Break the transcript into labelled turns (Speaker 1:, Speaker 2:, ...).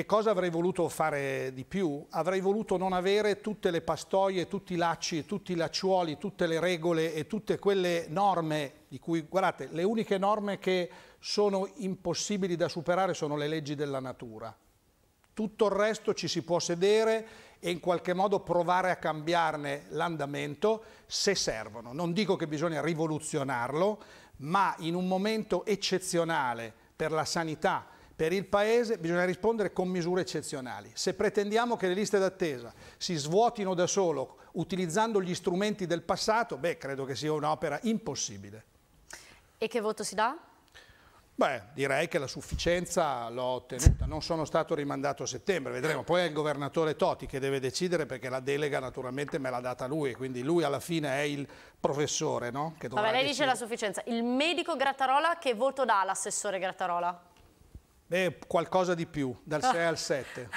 Speaker 1: Che cosa avrei voluto fare di più? Avrei voluto non avere tutte le pastoie, tutti i lacci, tutti i lacciuoli, tutte le regole e tutte quelle norme di cui, guardate, le uniche norme che sono impossibili da superare sono le leggi della natura. Tutto il resto ci si può sedere e in qualche modo provare a cambiarne l'andamento se servono. Non dico che bisogna rivoluzionarlo, ma in un momento eccezionale per la sanità, per il Paese bisogna rispondere con misure eccezionali. Se pretendiamo che le liste d'attesa si svuotino da solo utilizzando gli strumenti del passato, beh, credo che sia un'opera impossibile.
Speaker 2: E che voto si dà?
Speaker 1: Beh, direi che la sufficienza l'ho ottenuta, non sono stato rimandato a settembre, vedremo. Poi è il governatore Toti che deve decidere perché la delega naturalmente me l'ha data lui, quindi lui alla fine è il professore, no? Che Vabbè, lei decidere. dice la
Speaker 3: sufficienza. Il medico Grattarola che voto dà l'assessore Grattarola?
Speaker 1: Beh, qualcosa di più, dal 6 al 7.